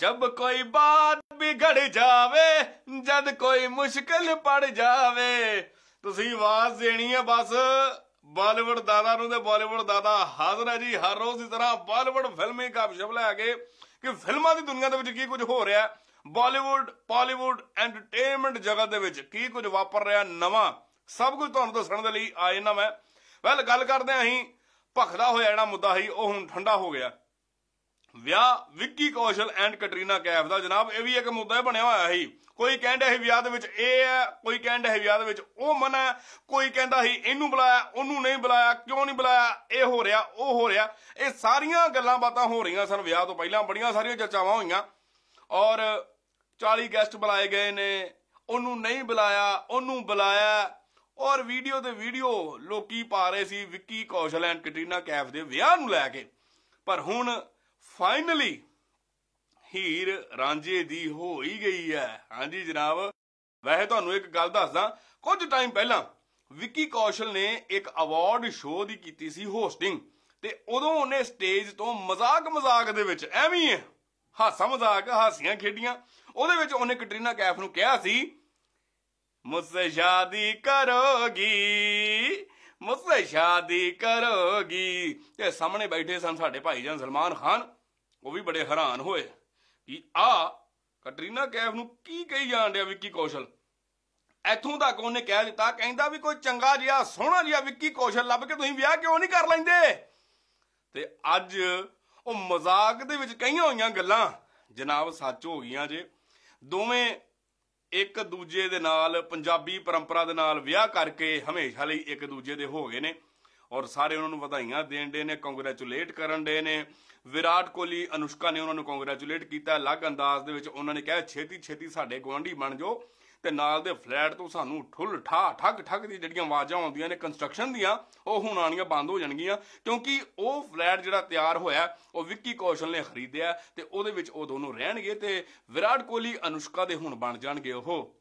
ਜਬ ਕੋਈ ਬਾਤ ਵਿਗੜ ਜਾਵੇ ਜਦ ਕੋਈ ਮੁਸ਼ਕਲ ਪੜ ਜਾਵੇ ਤੁਸੀਂ ਆਵਾਜ਼ ਦੇਣੀ ਹੈ ਬਸ ਬਾਲੀਵੁੱਡ ਦਾਦਾ ਨੂੰ ਤੇ ਬਾਲੀਵੁੱਡ ਦਾਦਾ ਹਾਜ਼ਰ ਹੈ ਜੀ ਹਰ ਰੋਜ਼ ਦੀ ਤਰ੍ਹਾਂ ਬਾਲੀਵੁੱਡ ਫਿਲਮੀ ਸ਼ਬ ਲੈ ਕੇ ਕਿ ਫਿਲਮਾਂ ਦੀ ਦੁਨੀਆ ਦੇ ਵਿੱਚ ਕੀ ਕੁਝ ਹੋ ਰਿਹਾ ਬਾਲੀਵੁੱਡ ਪਾਲੀਵੁੱਡ ਐਂਟਰਟੇਨਮੈਂਟ ਜਗਤ ਦੇ ਵਿੱਚ ਕੀ ਕੁਝ ਵਾਪਰ ਰਿਹਾ ਨਵਾਂ ਸਭ ਕੁਝ ਤੁਹਾਨੂੰ ਦੱਸਣ ਦੇ ਲਈ ਆਇਆ ਨਾ ਮੈਂ ਵੈਲ ਗੱਲ ਕਰਦੇ ਆਂ ਅਸੀਂ ਭਖਦਾ ਹੋਇਆ ਜਿਹੜਾ ਮੁੱਦਾ ਸੀ ਉਹ ਹੁਣ ਠੰਡਾ ਹੋ ਗਿਆ ਵਿਆਹ ਵਿੱਕੀ ਕੌਸ਼ਲ ਐਂਡ ਕੈਟਰੀਨਾ ਕੈਫ ਦਾ ਜਨਾਬ ਇਹ ਵੀ ਇੱਕ ਮੁੱਦਾ ਬਣਿਆ ਹੋਇਆ ਸੀ ਕੋਈ ਕਹਿੰਦਾ ਹੈ ਵਿਆਹ ਦੇ ਵਿੱਚ ਇਹ ਹੈ ਕੋਈ ਕਹਿੰਦਾ ਹੈ ਵਿਆਹ ਦੇ ਵਿੱਚ ਉਹ ਮਨਾ ਕੋਈ ਕਹਿੰਦਾ ਸੀ ਇਹਨੂੰ ਬੁਲਾਇਆ ਉਹਨੂੰ ਨਹੀਂ ਬੁਲਾਇਆ ਕਿਉਂ ਨਹੀਂ ਬੁਲਾਇਆ ਇਹ ਹੋ ਰਿਹਾ ਉਹ ਹੋ ਰਿਹਾ ਇਹ ਸਾਰੀਆਂ ਗੱਲਾਂ ਬਾਤਾਂ ਹੋ ਰਹੀਆਂ ਸਨ ਵਿਆਹ ਤੋਂ ਪਹਿਲਾਂ ਬੜੀਆਂ ਸਾਰੀਆਂ ਚਰਚਾਵਾਂ ਹੋਈਆਂ ਔਰ 40 ਗੈਸਟ ਬੁਲਾਏ ਗਏ ਨੇ ਉਹਨੂੰ ਨਹੀਂ ਬੁਲਾਇਆ ਉਹਨੂੰ ਬੁਲਾਇਆ ਔਰ ਵੀਡੀਓ ਤੇ ਵੀਡੀਓ ਲੋਕੀ ਪਾ ਰਹੇ ਸੀ ਵਿੱਕੀ ਕੌਸ਼ਲ ਐਂਡ ਕੈਟਰੀਨਾ ਕੈਫ ਦੇ ਵਿਆਹ ਨੂੰ ਲੈ ਕੇ ਪਰ ਹੁਣ ਫਾਈਨਲੀ ਹੀਰ ਰਾਂਝੇ ਦੀ ਹੋ ਹੀ ਗਈ ਹੈ ਹਾਂਜੀ ਜਨਾਬ ਵੈਸੇ ਤੁਹਾਨੂੰ ਇੱਕ ਗੱਲ ਦੱਸਦਾ ਕੁਝ ਟਾਈਮ ਪਹਿਲਾਂ ਵਿੱਕੀ ਕੌਸ਼ਲ ਨੇ ਇੱਕ ਅਵਾਰਡ ਸ਼ੋਅ ਦੀ ਕੀਤੀ ਸੀ ਹੋਸਟਿੰਗ ਤੇ ਉਦੋਂ ਉਹਨੇ ਸਟੇਜ ਤੋਂ ਮਜ਼ਾਕ ਮਜ਼ਾਕ ਦੇ ਵਿੱਚ ਐਵੇਂ ਹੀ ਹਾਸਾ ਮਜ਼ਾਕ ਹਾਸੀਆਂ ਖੇਡੀਆਂ ਉਹਦੇ ਵਿੱਚ ਉਹਨੇ ਕਟਰੀਨਾ ਕੈਫ ਨੂੰ ਕਿਹਾ ਸੀ ਮੁਝਸੇ ਸ਼ਾਦੀ ਕਰੋਗੀ ਮੁਝਸੇ ਸ਼ਾਦੀ ਕਰੋਗੀ ਤੇ ਸਾਹਮਣੇ ਬੈਠੇ ਸਨ ਸਾਡੇ ਭਾਈ ਜਾਨ ਸਲਮਾਨ ਖਾਨ ਉਹ ਵੀ ਬੜੇ ਹੈਰਾਨ ਹੋਏ ਕਿ ਆ ਕਟਰੀਨਾ ਕੈਫ ਨੂੰ ਕੀ ਕਹੀ ਜਾਣ ਰਿਹਾ ਵਿੱਕੀ ਕੌਸ਼ਲ ਇੱਥੋਂ ਤੱਕ ਉਹਨੇ ਕਹਿ ਦਿੱਤਾ ਕਹਿੰਦਾ ਵੀ ਕੋਈ ਚੰਗਾ ਜਿਹਾ ਸੋਹਣਾ ਜਿਹਾ ਵਿੱਕੀ ਕੌਸ਼ਲ ਲੱਭ ਕੇ ਤੁਸੀਂ ਵਿਆਹ ਕਿਉਂ ਨਹੀਂ ਕਰ ਲੈਂਦੇ ਤੇ ਅੱਜ ਉਹ ਮਜ਼ਾਕ ਦੇ ਵਿੱਚ ਕਹੀਆਂ ਹੋਈਆਂ ਗੱਲਾਂ ਜਨਾਬ ਸੱਚ ਹੋ ਗਈਆਂ ਜੇ ਦੋਵੇਂ ਇੱਕ ਦੂਜੇ ਦੇ ਨਾਲ ਪੰਜਾਬੀ ਪਰੰਪਰਾ ਦੇ ਨਾਲ ਵਿਆਹ ਕਰਕੇ ਹਮੇਸ਼ਾ ਲਈ ਇੱਕ ਦੂਜੇ ਦੇ ਹੋ ਗਏ ਨੇ ਔਰ ਸਾਰੇ ਉਹਨਾਂ ਨੂੰ ਵਧਾਈਆਂ ਦੇਣ ਦੇ ਨੇ ਕੰਗ੍ਰੈਚੁਲੇਟ ਕਰਨ ਦੇ ਨੇ ਵਿਰਾਟ ਕੋਹਲੀ ਅਨੁਸ਼ਕਾ ਨੇ ਉਹਨਾਂ ਨੂੰ ਕੰਗ੍ਰੈਚੁਲੇਟ ਕੀਤਾ ਅਲੱਗ ਅੰਦਾਜ਼ ਦੇ ਵਿੱਚ ਉਹਨਾਂ ਨੇ ਕਿਹਾ ਛੇਤੀ ਛੇਤੀ ਸਾਡੇ ਗਵਾਂਢੀ ਬਣ ਜਾਓ ਤੇ ਨਾਲ ਦੇ ਫਲੈਟ ਤੋਂ ਸਾਨੂੰ ਠੁੱਲ ਠਾ ਠੱਗ ਠੱਗ ਦੀ ਜਿਹੜੀਆਂ ਆਵਾਜ਼ਾਂ ਆਉਂਦੀਆਂ ਨੇ ਕੰਸਟਰਕਸ਼ਨ ਦੀਆਂ ਉਹ ਹੁਣ ਆਣੀਆਂ ਬੰਦ ਹੋ ਜਾਣਗੀਆਂ ਕਿਉਂਕਿ ਉਹ ਫਲੈਟ ਜਿਹੜਾ ਤਿਆਰ ਹੋਇਆ ਉਹ ਵਿੱਕੀ ਕੌਸ਼ਲ ਨੇ ਖਰੀਦਿਆ ਤੇ ਉਹਦੇ ਵਿੱਚ ਉਹ ਦੋਨੋਂ ਰਹਿਣਗੇ ਤੇ ਵਿਰਾਟ ਕੋਹਲੀ ਅਨੁਸ਼ਕਾ ਦੇ ਹੁਣ ਬਣ ਜਾਣਗੇ ਉਹ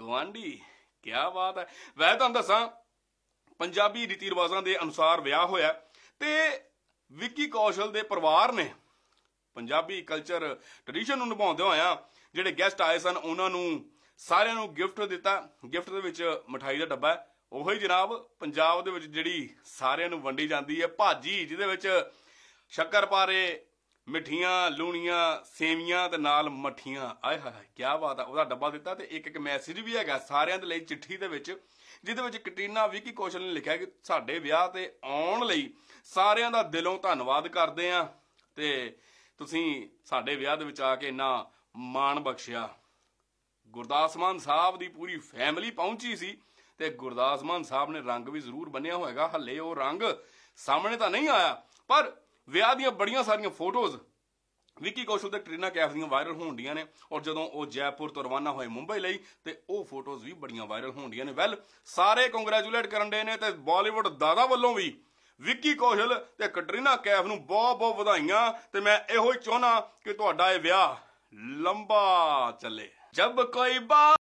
ਗਵਾਂਢੀ ਕੀ ਬਾਤ ਹੈ ਵੈਸੇ ਤੁਹਾਨੂੰ ਦੱਸਾਂ ਪੰਜਾਬੀ ਰੀਤੀ ਰਿਵਾਜ਼ਾਂ ਦੇ ਅਨੁਸਾਰ ਵਿਆਹ ਹੋਇਆ ਤੇ ਵਿੱਕੀ ਕੌਸ਼ਲ ਦੇ ਪਰਿਵਾਰ ਨੇ ਪੰਜਾਬੀ ਕਲਚਰ ਟ੍ਰੈਡੀਸ਼ਨ ਨੂੰ ਨਿਭਾਉਂਦੇ ਹੋਇਆ ਜਿਹੜੇ ਗੈਸਟ ਆਏ ਸਨ ਉਹਨਾਂ ਨੂੰ ਸਾਰਿਆਂ ਨੂੰ ਗਿਫਟ ਦਿੱਤਾ ਗਿਫਟ ਦੇ ਵਿੱਚ ਮਠਾਈ ਦਾ ਡੱਬਾ ਹੈ ਉਹੀ ਜਨਾਬ ਪੰਜਾਬ ਦੇ ਵਿੱਚ ਜਿਹੜੀ ਸਾਰਿਆਂ ਨੂੰ ਵੰਡੀ ਜਾਂਦੀ ਹੈ ਭਾਜੀ ਜਿਹਦੇ ਵਿੱਚ ਸ਼ੱਕਰਪਾਰੇ ਮਿੱਠੀਆਂ ਲੂਣੀਆਂ ਸੇਵੀਆਂ ਤੇ ਨਾਲ ਮਠੀਆਂ ਆਏ ਹਾਏ ਕੀ ਬਾਤ ਆ ਉਹਦਾ ਡੱਬਾ ਦਿੱਤਾ ਤੇ ਇੱਕ ਇੱਕ ਮੈਸੇਜ ਵੀ ਹੈਗਾ ਸਾਰਿਆਂ ਦੇ ਲਈ ਚਿੱਠੀ ਦੇ ਵਿੱਚ ਜਿਹਦੇ ਵਿੱਚ ਕਟਰੀਨਾ ਵਿਕੀ ਕੋਸ਼ਲ ਨੇ ਲਿਖਿਆ ਕਿ ਸਾਡੇ ਵਿਆਹ ਤੇ ਆਉਣ ਲਈ ਸਾਰਿਆਂ ਦਾ ਦਿਲੋਂ ਧੰਨਵਾਦ ਕਰਦੇ ਆ ਤੇ ਤੁਸੀਂ ਸਾਡੇ ਵਿਆਹ ਦੇ ਵਿੱਚ ਆ ਕੇ ਇੰਨਾ ਮਾਣ ਬਖਸ਼ਿਆ ਗੁਰਦਾਸ ਮਾਨ ਸਾਹਿਬ ਦੀ ਪੂਰੀ ਫੈਮਿਲੀ ਪਹੁੰਚੀ ਸੀ ਤੇ ਗੁਰਦਾਸ ਮਾਨ ਸਾਹਿਬ ਨੇ ਰੰਗ ਵੀ ਜ਼ਰੂਰ ਬੰਨਿਆ ਹੋਏਗਾ ਹੱਲੇ ਉਹ ਰੰਗ ਸਾਹਮਣੇ ਤਾਂ ਨਹੀਂ ਆਇਆ ਪਰ ਵਿਆਹ ਦੀਆਂ ਬੜੀਆਂ ਸਾਰੀਆਂ ਫੋਟੋਜ਼ ਵਿੱਕੀ ਕੌਸ਼ਲ ਤੇ ਟ੍ਰੀਨਾ ਕੈਫ ਦੀਆਂ ਵਾਇਰਲ ਹੋਣਡੀਆਂ ਨੇ ਔਰ ਜਦੋਂ ਉਹ ਜੈਪੁਰ ਤੋਂ ਰਵਾਨਾ ਹੋਏ ਮੁੰਬਈ ਲਈ ਤੇ ਉਹ ਫੋਟੋਜ਼ ਵੀ ਬੜੀਆਂ ਵਾਇਰਲ ਹੋਣਡੀਆਂ ਨੇ ਵੈਲ ਸਾਰੇ ਕੰਗ੍ਰੈਚੁਲੇਟ ਕਰਨ ਦੇ ਨੇ ਤੇ ਬਾਲੀਵੁੱਡ ਦਾਦਾ ਵੱਲੋਂ ਵੀ ਵਿੱਕੀ ਕੌਸ਼ਲ ਤੇ ਕਟਰੀਨਾ ਕੈਫ ਨੂੰ ਬਹੁਤ ਬਹੁਤ ਵਧਾਈਆਂ ਤੇ ਮੈਂ ਇਹੋ ਹੀ ਚਾਹਨਾ ਕਿ ਤੁਹਾਡਾ ਇਹ ਵਿਆਹ ਲੰਬਾ ਚੱਲੇ 这么以巴。